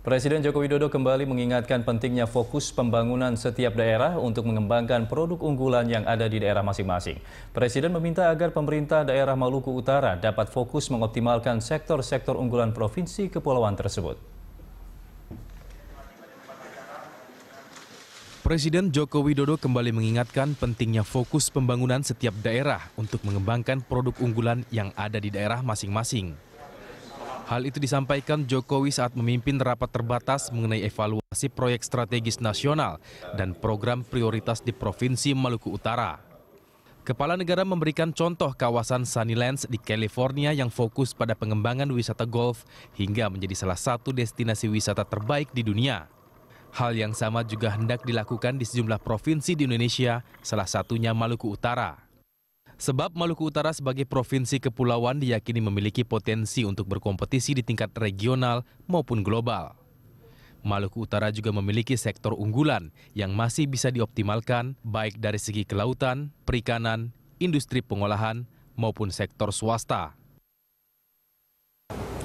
Presiden Joko Widodo kembali mengingatkan pentingnya fokus pembangunan setiap daerah untuk mengembangkan produk unggulan yang ada di daerah masing-masing. Presiden meminta agar pemerintah daerah Maluku Utara dapat fokus mengoptimalkan sektor-sektor unggulan provinsi kepulauan tersebut. Presiden Joko Widodo kembali mengingatkan pentingnya fokus pembangunan setiap daerah untuk mengembangkan produk unggulan yang ada di daerah masing-masing. Hal itu disampaikan Jokowi saat memimpin rapat terbatas mengenai evaluasi proyek strategis nasional dan program prioritas di Provinsi Maluku Utara. Kepala negara memberikan contoh kawasan Sunnylands di California yang fokus pada pengembangan wisata golf hingga menjadi salah satu destinasi wisata terbaik di dunia. Hal yang sama juga hendak dilakukan di sejumlah provinsi di Indonesia, salah satunya Maluku Utara. Sebab Maluku Utara sebagai provinsi kepulauan diyakini memiliki potensi untuk berkompetisi di tingkat regional maupun global. Maluku Utara juga memiliki sektor unggulan yang masih bisa dioptimalkan baik dari segi kelautan, perikanan, industri pengolahan, maupun sektor swasta.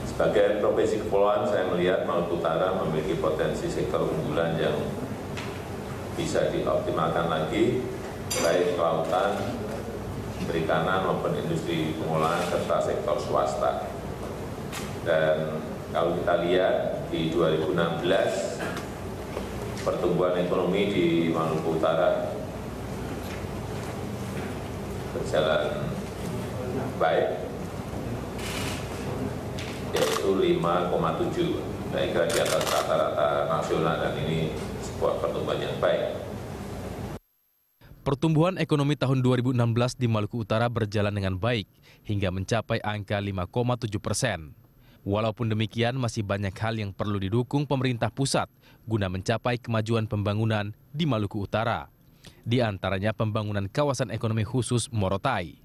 Sebagai provinsi kepulauan, saya melihat Maluku Utara memiliki potensi sektor unggulan yang bisa dioptimalkan lagi, baik kelautan, perikanan maupun industri pengolahan serta sektor swasta. Dan kalau kita lihat di 2016 pertumbuhan ekonomi di Maluku Utara berjalan baik yaitu 5,7 saya kira di atas rata-rata nasional dan ini sebuah pertumbuhan yang baik Pertumbuhan ekonomi tahun 2016 di Maluku Utara berjalan dengan baik hingga mencapai angka 5,7 persen. Walaupun demikian, masih banyak hal yang perlu didukung pemerintah pusat guna mencapai kemajuan pembangunan di Maluku Utara. Di antaranya pembangunan kawasan ekonomi khusus Morotai.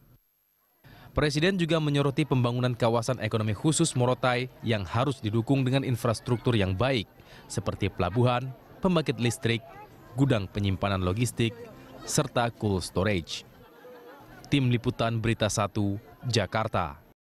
Presiden juga menyoroti pembangunan kawasan ekonomi khusus Morotai yang harus didukung dengan infrastruktur yang baik, seperti pelabuhan, pembangkit listrik, gudang penyimpanan logistik, serta cool storage. Tim Liputan Berita 1, Jakarta.